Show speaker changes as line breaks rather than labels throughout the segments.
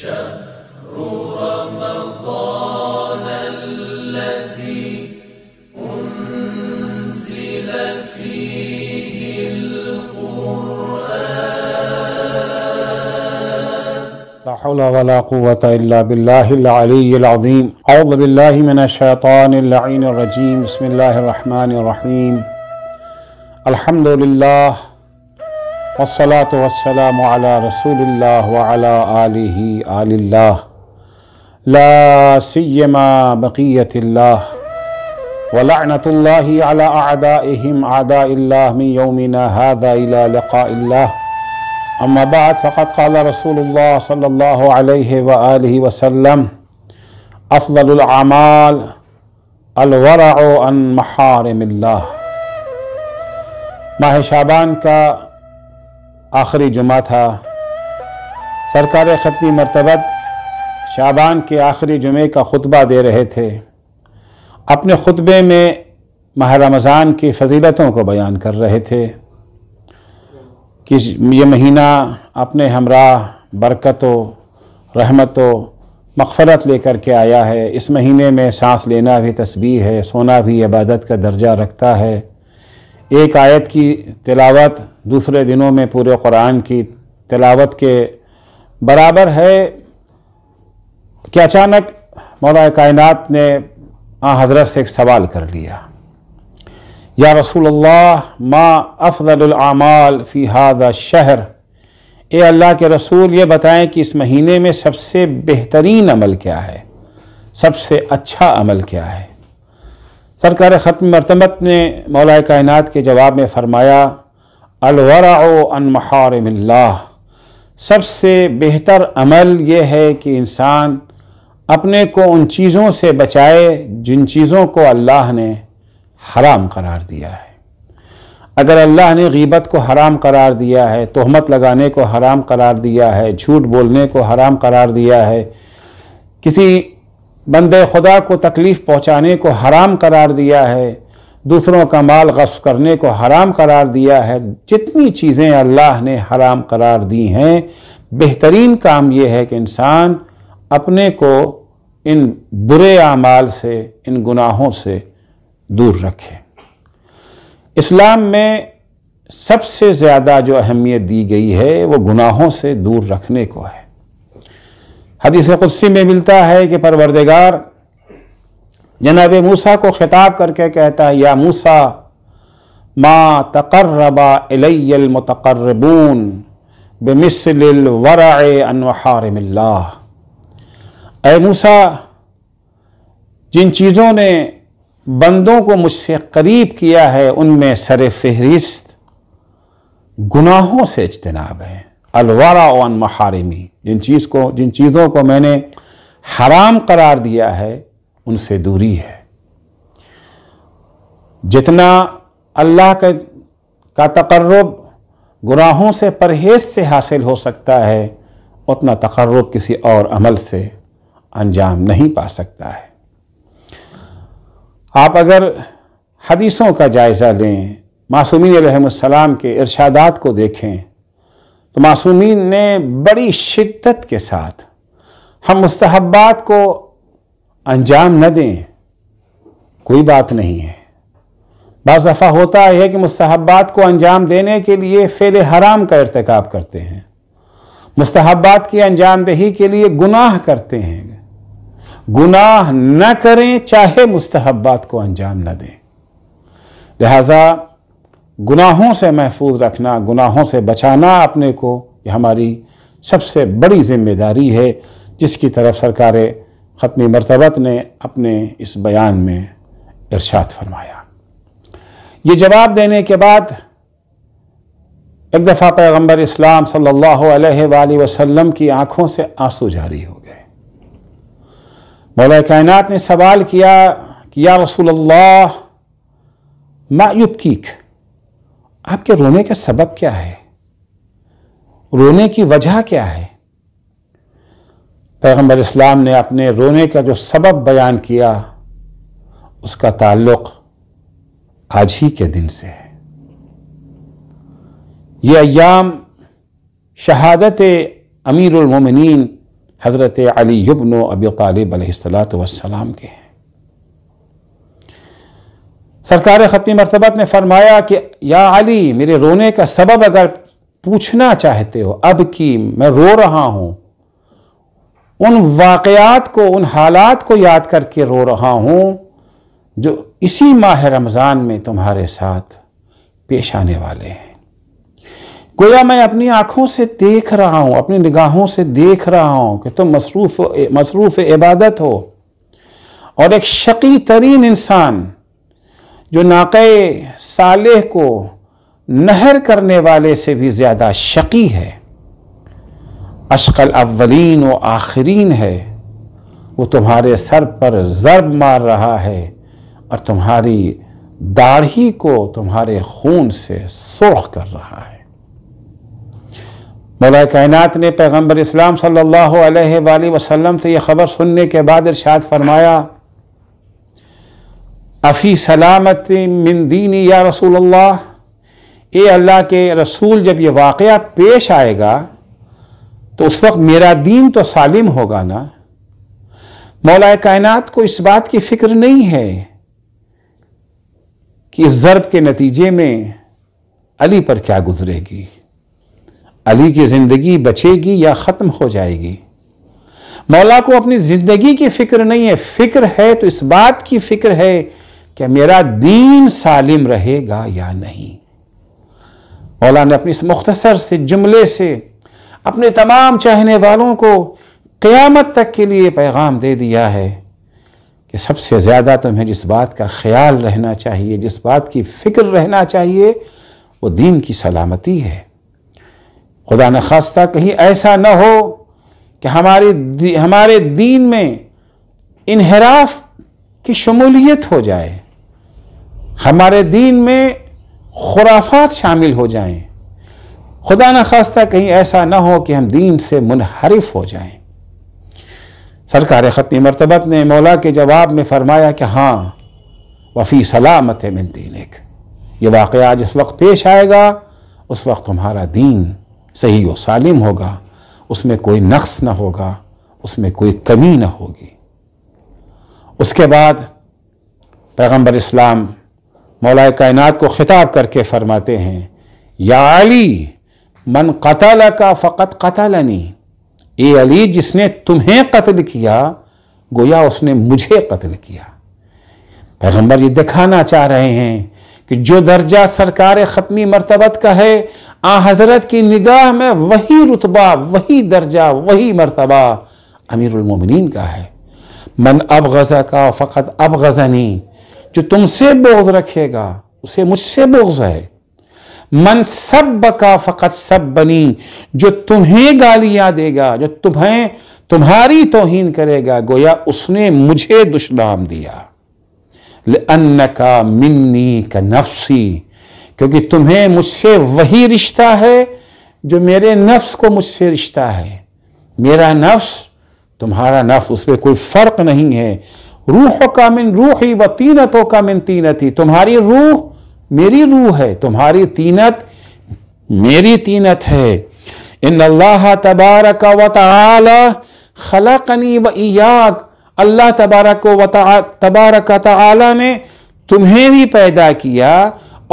شهر رمضان الذي أنزل فيه القرآن لا حول ولا قوة إلا بالله العلي العظيم أعوذ بالله من الشيطان اللعين الرجيم بسم الله الرحمن الرحيم الحمد لله والصلاة والسلام على رسول الله وعلى آله آل الله لا سيما بقية الله ولعنة الله على أعدائهم أعداء الله من يومنا هذا إلى لقاء الله أما بعد فقد قال رسول الله صلى الله عليه وآله وسلم أفضل الأعمال الورع عن محارم الله ماه شعبان کا आखिरी जुमा था सरकार ख़त्मी मरतबत शाबान के आखिरी जुमे का खुतबा दे रहे थे अपने खुतबे में माह रमज़ान की फजीलतों को बयान कर रहे थे कि ये महीना अपने हमरा बरकतों रहमतों मगफ़रत लेकर के आया है इस महीने में सांस लेना भी तस्बीह है सोना भी इबादत का दर्जा रखता है एक आयत की तिलावत दूसरे दिनों में पूरे कुरान की तिलावत के बराबर है कि अचानक मौला कायनात ने आ हज़रत से एक सवाल कर लिया या रसूल अल्लाह माँ अफ़ल फ़ी हादा शहर ए अल्लाह के रसूल ये बताएं कि इस महीने में सबसे बेहतरीन अमल क्या है सबसे अच्छा अमल क्या है सरकार ख़त्म मरतमत ने मौला कायनात के जवाब में फ़रमाया अलवरा महारमिल्ला सबसे बेहतर अमल ये है कि इंसान अपने को उन चीज़ों से बचाए जिन चीज़ों को अल्लाह ने हराम करार दिया है अगर अल्लाह ने गीबत को हराम करार दिया है तहमत लगाने को हराम करार दिया है झूठ बोलने को हराम करार दिया है किसी बंदे खुदा को तकलीफ़ पहुँचाने को हराम करार दिया है दूसरों का माल गश करने को हराम करार दिया है जितनी चीज़ें अल्लाह ने हराम करार दी हैं बेहतरीन काम यह है कि इंसान अपने को इन बुरे आमाल से इन गुनाहों से दूर रखे इस्लाम में सबसे ज़्यादा जो अहमियत दी गई है वो गुनाहों से दूर रखने को है हदीस कुस्सी में मिलता है कि परवरदेगार जनाब मूसा को ख़िताब करके कहता है या मूसा माँ तकर्रबा इलमतकर्रबून बमिसल वरा अनहारमिल्ला मूसा जिन चीज़ों ने बंदों को मुझसे करीब किया है उनमें सर फहरिस्त गुनाहों से इजतनाब है अलवरा अन महारमी जिन चीज़ को जिन चीज़ों को मैंने हराम करार दिया है उनसे दूरी है जितना अल्लाह के का तकर्रब गुनाहों से परहेज से हासिल हो सकता है उतना तकर्रब किसी और अमल से अंजाम नहीं पा सकता है आप अगर हदीसों का जायज़ा लें मासूमी रहमसलाम के इरशादात को देखें तो मासूमिन ने बड़ी शिद्दत के साथ हम मुस्तहबात को अंजाम न दें कोई बात नहीं है बस दफ़ा होता है कि मुस्तहबात को अंजाम देने के लिए फ़ेल हराम का इरतक करते हैं मुस्तहबात की अंजाम के लिए गुनाह करते हैं गुनाह न करें चाहे मुस्तहबात को अंजाम न दें लिहाजा गुनाहों से महफूज रखना गुनाहों से बचाना अपने को हमारी सबसे बड़ी जिम्मेदारी है जिसकी तरफ सरकारें ख़त्म मरतबत ने अपने इस बयान में इर्शाद फरमाया ये जवाब देने के बाद एक दफ़ा पैगम्बर इस्लाम सल्लल्लाहु अलैहि वसल्लम की आंखों से आंसू जारी हो गए मौला कायनात ने सवाल किया कि या रसूलल्लाह मायुब कीक आपके रोने का सबब क्या है रोने की वजह क्या है पैगम्बर इस्लाम ने अपने रोने का जो सबब बयान किया उसका ताल्लुक आज ही के दिन से है ये अयाम शहादत अमीरमिन हज़रत अली यबन अबी तालब वसलाम के हैं सरकार ख़त्म मरतबत ने फरमाया कि या अली मेरे रोने का सबब अगर पूछना चाहते हो अब की मैं रो रहा हूँ उन वाकयात को उन हालात को याद करके रो रहा हूँ जो इसी माह रमज़ान में तुम्हारे साथ पेश आने वाले हैं गोया मैं अपनी आँखों से देख रहा हूँ अपनी निगाहों से देख रहा हूँ कि तुम मसरूफ़ मसरूफ़ इबादत हो और एक शकी तरीन इंसान जो नाक़ सालेह को नहर करने वाले से भी ज़्यादा शकी है अशकल अवलिन व आखरीन है वो तुम्हारे सर पर ज़रब मार रहा है और तुम्हारी दाढ़ी को तुम्हारे खून से सुर्ख कर रहा है मौला कायनात ने पैगम्बर इस्लाम सल्लल्लाहु अलैहि वसल्लम से यह ख़बर सुनने के बाद इरशाद फरमाया अफ़ी सलामत मिन दीनी या रसूल अल्लाह ए अल्लाह के रसूल जब ये वाक़ पेश आएगा तो उस वक्त मेरा दीन तो सालिम होगा ना मौलाए कायनात को इस बात की फिक्र नहीं है कि इस ज़रब के नतीजे में अली पर क्या गुजरेगी अली की ज़िंदगी बचेगी या ख़त्म हो जाएगी मौला को अपनी ज़िंदगी की फिक्र नहीं है फिक्र है तो इस बात की फिक्र है कि मेरा दीन सालिम रहेगा या नहीं मौला ने अपनी इस मुख्तसर से जुमले से अपने तमाम चाहने वालों को क़यामत तक के लिए पैगाम दे दिया है कि सबसे ज़्यादा तुम्हें जिस बात का ख्याल रहना चाहिए जिस बात की फ़िक्र रहना चाहिए वो दीन की सलामती है खुदा न खास्ता कहीं ऐसा न हो कि हमारे दी, हमारे दीन में इनहराफ की शमूलियत हो जाए हमारे दीन में खुराफात शामिल हो जाएं खुदा न खास्ता कहीं ऐसा ना हो कि हम दीन से मुनहरफ हो जाएं सरकार खत्मी मरतबत ने मौला के जवाब में फरमाया कि हाँ वफ़ी सलामत है मिन एक ये वाक़ जिस वक्त पेश आएगा उस वक्त तुम्हारा दीन सही व सालिम होगा उसमें कोई नक्स ना होगा उसमें कोई कमी ना होगी उसके बाद पैगम्बर इस्लाम मौलाए कायनात को ख़िताब करके फ़रमाते हैं या अली मन कतल का फ़कत कतलनी ये अली जिसने तुम्हें कत्ल किया गोया उसने मुझे कत्ल किया पैगम्बर ये दिखाना चाह रहे हैं कि जो दर्जा सरकार ख़त्मी मरतबत का है आ हज़रत की निगाह में वही रुतबा वही दर्जा वही मरतबा अमीरमिन का है मन अब गज़ा का फ़कत अब गजा नहीं जो तुमसे बोझ रखेगा उसे मुझसे बोझ है मन सब का फ़कत सब बनी जो तुम्हें गालियां देगा जो तुम्हें तुम्हारी तोहिन करेगा गोया उसने मुझे दुष्नाम दिया अन्न का मिन्नी का नफ्सी क्योंकि तुम्हें मुझसे वही रिश्ता है जो मेरे नफ्स को मुझसे रिश्ता है मेरा नफ्स तुम्हारा नफ्स उस पर कोई फ़र्क नहीं है रूह का मिन रूह ही व तीनतों का मिन तीनत ही तुम्हारी रूह मेरी रूह है तुम्हारी तीनत मेरी तीनत है इन अल्लाह तबारक व ताला खलकनी व इयाक अल्लाह तबारक व तबारक ने तुम्हें भी पैदा किया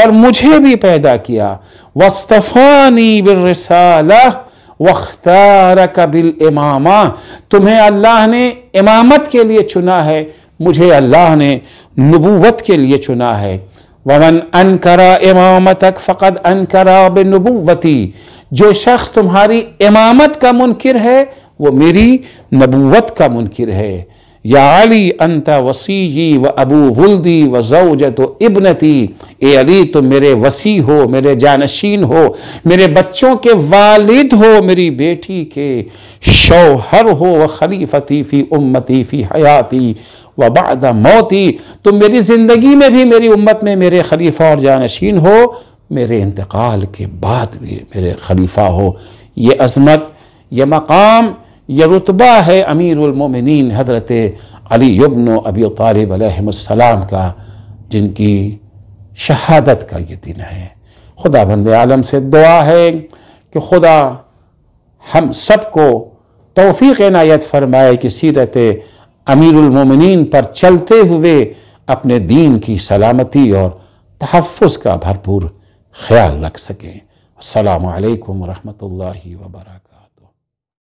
और मुझे भी पैदा किया वस्तफ़ानी बिल वख्तार कबिल इमामा तुम्हें अल्लाह ने इमामत के लिए चुना है मुझे अल्लाह ने नबूवत के लिए चुना है वमन अनकरा इमामतक फ़कद अनकरा बिनबूवती जो शख्स तुम्हारी इमामत का मुनकिर है वो मेरी नबूवत का मुनकर है या अली अंता वसी व अबू वल्दी व जौजत इबनती ए अली तुम मेरे वसी हो मेरे जानशीन हो मेरे बच्चों के वालिद हो मेरी बेटी के शोहर हो व खलीफती फ़ी उम्मती फ़ी हयाती वबाद मौती तुम मेरी ज़िंदगी में भी मेरी उम्मत में मेरे खलीफा और जानशीन हो मेरे इंतकाल के बाद भी मेरे खलीफा हो ये अजमत ये मकाम ये रुतबा है अमीरमिन हजरत अली यबन अबी तालब का जिनकी शहादत का ये दिन है खुदा बंद आलम से दुआ है कि खुदा हम सब को तोफ़ी नायत फरमाए कि सीरत अमीरुल मोमिनीन पर चलते हुए अपने दीन की सलामती और तहफ़ का भरपूर ख्याल रख सकें अल्लाम वरहमल वर्का